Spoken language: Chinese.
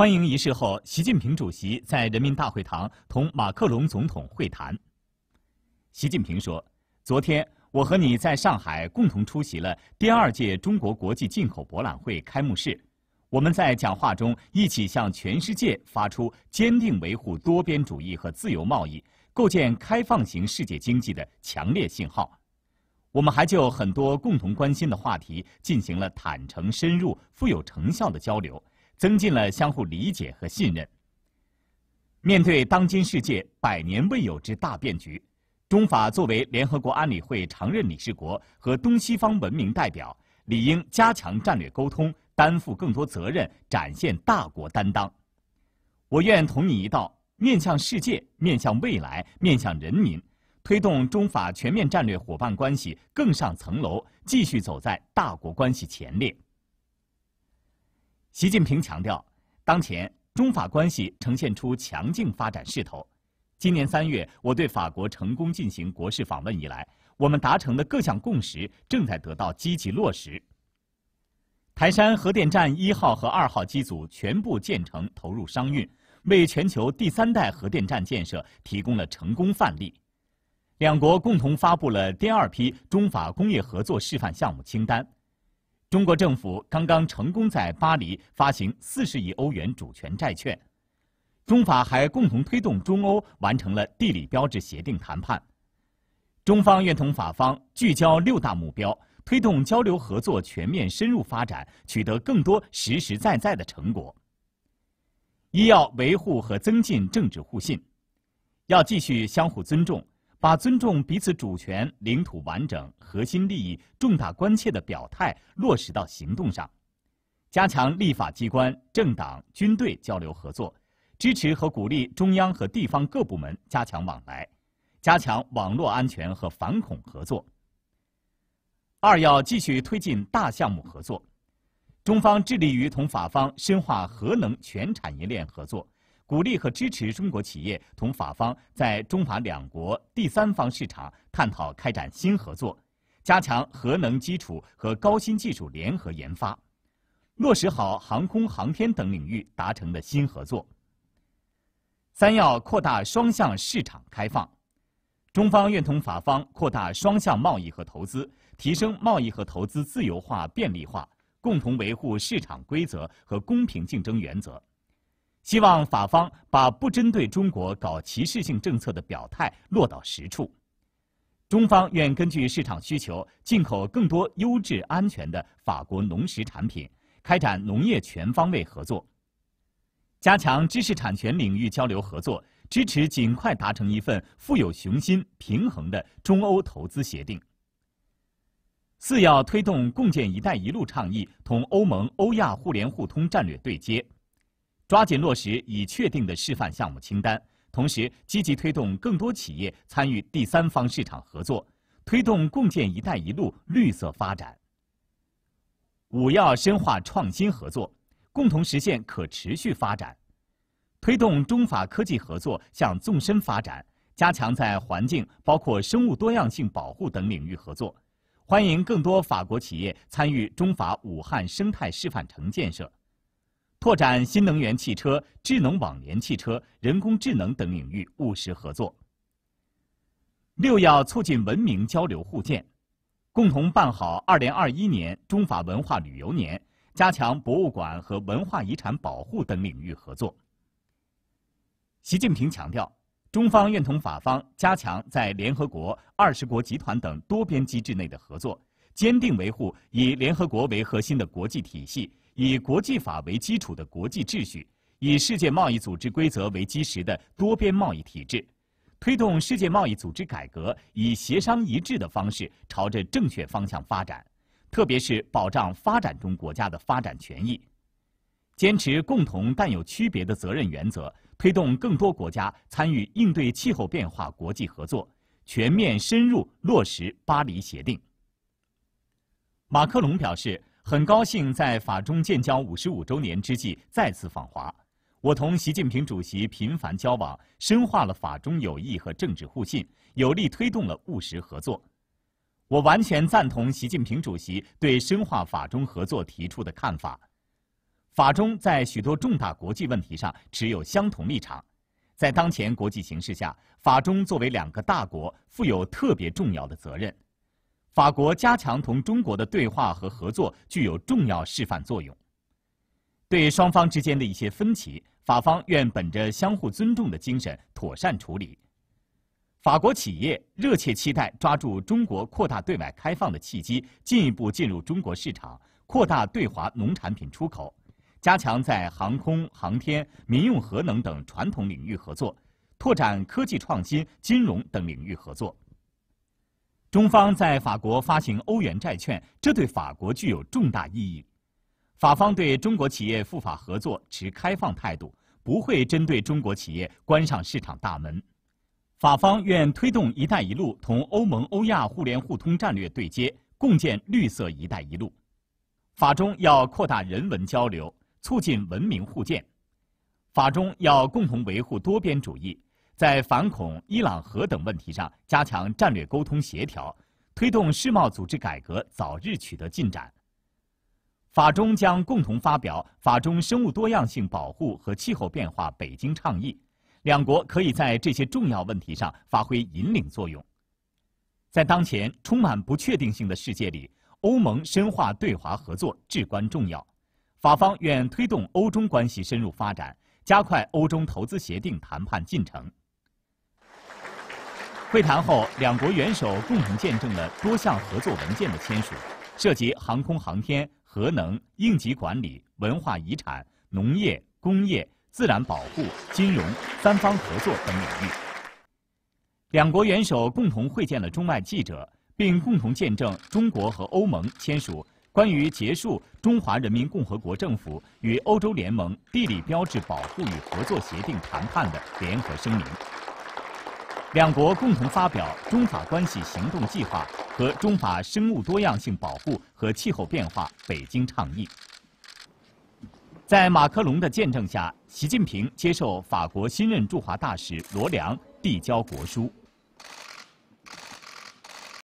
欢迎仪式后，习近平主席在人民大会堂同马克龙总统会谈。习近平说：“昨天我和你在上海共同出席了第二届中国国际进口博览会开幕式，我们在讲话中一起向全世界发出坚定维护多边主义和自由贸易、构建开放型世界经济的强烈信号。我们还就很多共同关心的话题进行了坦诚、深入、富有成效的交流。”增进了相互理解和信任。面对当今世界百年未有之大变局，中法作为联合国安理会常任理事国和东西方文明代表，理应加强战略沟通，担负更多责任，展现大国担当。我愿同你一道，面向世界，面向未来，面向人民，推动中法全面战略伙伴关系更上层楼，继续走在大国关系前列。习近平强调，当前中法关系呈现出强劲发展势头。今年三月，我对法国成功进行国事访问以来，我们达成的各项共识正在得到积极落实。台山核电站一号和二号机组全部建成投入商运，为全球第三代核电站建设提供了成功范例。两国共同发布了第二批中法工业合作示范项目清单。中国政府刚刚成功在巴黎发行四十亿欧元主权债券，中法还共同推动中欧完成了地理标志协定谈判。中方愿同法方聚焦六大目标，推动交流合作全面深入发展，取得更多实实在在的成果。一要维护和增进政治互信，要继续相互尊重。把尊重彼此主权、领土完整、核心利益、重大关切的表态落实到行动上，加强立法机关、政党、军队交流合作，支持和鼓励中央和地方各部门加强往来，加强网络安全和反恐合作。二要继续推进大项目合作，中方致力于同法方深化核能全产业链合作。鼓励和支持中国企业同法方在中法两国第三方市场探讨开展新合作，加强核能基础和高新技术联合研发，落实好航空航天等领域达成的新合作。三要扩大双向市场开放，中方愿同法方扩大双向贸易和投资，提升贸易和投资自由化便利化，共同维护市场规则和公平竞争原则。希望法方把不针对中国搞歧视性政策的表态落到实处。中方愿根据市场需求进口更多优质安全的法国农食产品，开展农业全方位合作，加强知识产权领域交流合作，支持尽快达成一份富有雄心、平衡的中欧投资协定。四要推动共建“一带一路”倡议同欧盟欧亚互联互通战略对接。抓紧落实已确定的示范项目清单，同时积极推动更多企业参与第三方市场合作，推动共建“一带一路”绿色发展。五要深化创新合作，共同实现可持续发展，推动中法科技合作向纵深发展，加强在环境、包括生物多样性保护等领域合作，欢迎更多法国企业参与中法武汉生态示范城建设。拓展新能源汽车、智能网联汽车、人工智能等领域务实合作。六要促进文明交流互鉴，共同办好二零二一年中法文化旅游年，加强博物馆和文化遗产保护等领域合作。习近平强调，中方愿同法方加强在联合国、二十国集团等多边机制内的合作，坚定维护以联合国为核心的国际体系。以国际法为基础的国际秩序，以世界贸易组织规则为基石的多边贸易体制，推动世界贸易组织改革，以协商一致的方式朝着正确方向发展，特别是保障发展中国家的发展权益，坚持共同但有区别的责任原则，推动更多国家参与应对气候变化国际合作，全面深入落实《巴黎协定》。马克龙表示。很高兴在法中建交五十五周年之际再次访华。我同习近平主席频繁交往，深化了法中友谊和政治互信，有力推动了务实合作。我完全赞同习近平主席对深化法中合作提出的看法。法中在许多重大国际问题上持有相同立场。在当前国际形势下，法中作为两个大国，负有特别重要的责任。法国加强同中国的对话和合作具有重要示范作用。对双方之间的一些分歧，法方愿本着相互尊重的精神妥善处理。法国企业热切期待抓住中国扩大对外开放的契机，进一步进入中国市场，扩大对华农产品出口，加强在航空航天、民用核能等传统领域合作，拓展科技创新、金融等领域合作。中方在法国发行欧元债券，这对法国具有重大意义。法方对中国企业赴法合作持开放态度，不会针对中国企业关上市场大门。法方愿推动“一带一路”同欧盟欧亚互联互通战略对接，共建绿色“一带一路”。法中要扩大人文交流，促进文明互鉴。法中要共同维护多边主义。在反恐、伊朗核等问题上加强战略沟通协调，推动世贸组织改革早日取得进展。法中将共同发表法中生物多样性保护和气候变化北京倡议，两国可以在这些重要问题上发挥引领作用。在当前充满不确定性的世界里，欧盟深化对华合作至关重要。法方愿推动欧中关系深入发展，加快欧中投资协定谈判进程。会谈后，两国元首共同见证了多项合作文件的签署，涉及航空航天、核能、应急管理、文化遗产、农业、工业、自然保护、金融三方合作等领域。两国元首共同会见了中外记者，并共同见证中国和欧盟签署关于结束中华人民共和国政府与欧洲联盟地理标志保护与合作协定谈判的联合声明。两国共同发表《中法关系行动计划》和《中法生物多样性保护和气候变化北京倡议》。在马克龙的见证下，习近平接受法国新任驻华大使罗良递交国书。